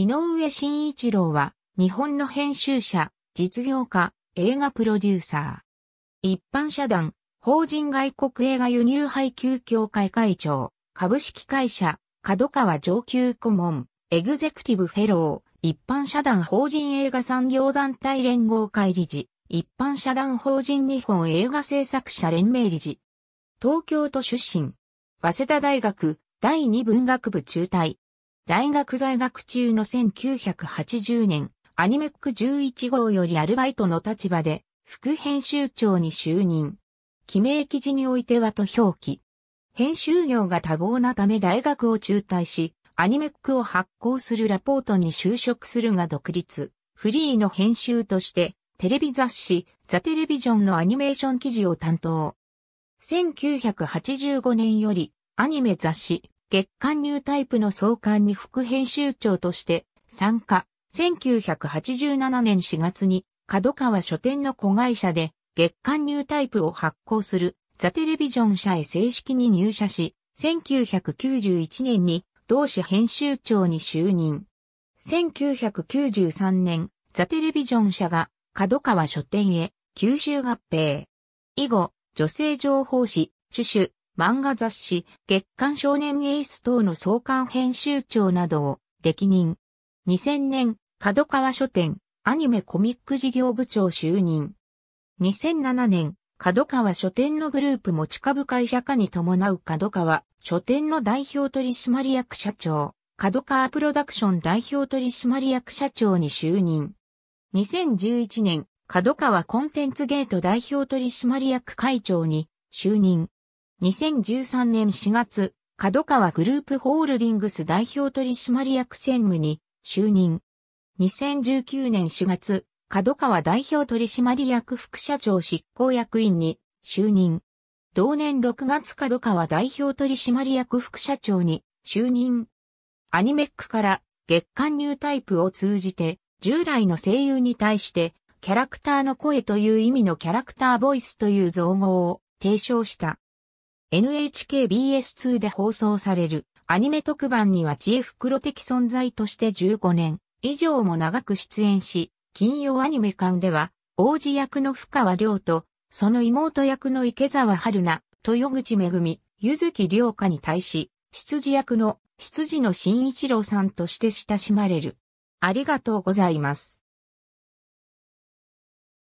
井上慎一郎は、日本の編集者、実業家、映画プロデューサー。一般社団、法人外国映画輸入配給協会会長、株式会社、角川上級顧問、エグゼクティブフェロー、一般社団法人映画産業団体連合会理事、一般社団法人日本映画制作者連盟理事。東京都出身。早稲田大学第二文学部中退。大学在学中の1980年、アニメック11号よりアルバイトの立場で、副編集長に就任。記名記事においてはと表記。編集業が多忙なため大学を中退し、アニメックを発行するラポートに就職するが独立。フリーの編集として、テレビ雑誌、ザ・テレビジョンのアニメーション記事を担当。1985年より、アニメ雑誌、月刊ニュータイプの創刊に副編集長として参加。1987年4月に角川書店の子会社で月刊ニュータイプを発行するザテレビジョン社へ正式に入社し、1991年に同社編集長に就任。1993年、ザテレビジョン社が角川書店へ吸収合併。以後、女性情報誌、主種、漫画雑誌、月刊少年エース等の創刊編集長などを歴任。2000年、角川書店、アニメコミック事業部長就任。2007年、角川書店のグループ持ち株会社化に伴う角川書店の代表取締役社長、角川プロダクション代表取締役社長に就任。2011年、角川コンテンツゲート代表取締役会長に就任。2013年4月、角川グループホールディングス代表取締役専務に就任。2019年4月、角川代表取締役副社長執行役員に就任。同年6月角川代表取締役副社長に就任。アニメックから月間ニュータイプを通じて従来の声優に対してキャラクターの声という意味のキャラクターボイスという造語を提唱した。NHKBS2 で放送されるアニメ特番には知恵袋的存在として15年以上も長く出演し、金曜アニメ館では王子役の深川亮とその妹役の池沢春菜、豊口恵、ゆずき香に対し、羊役の羊の新一郎さんとして親しまれる。ありがとうございます。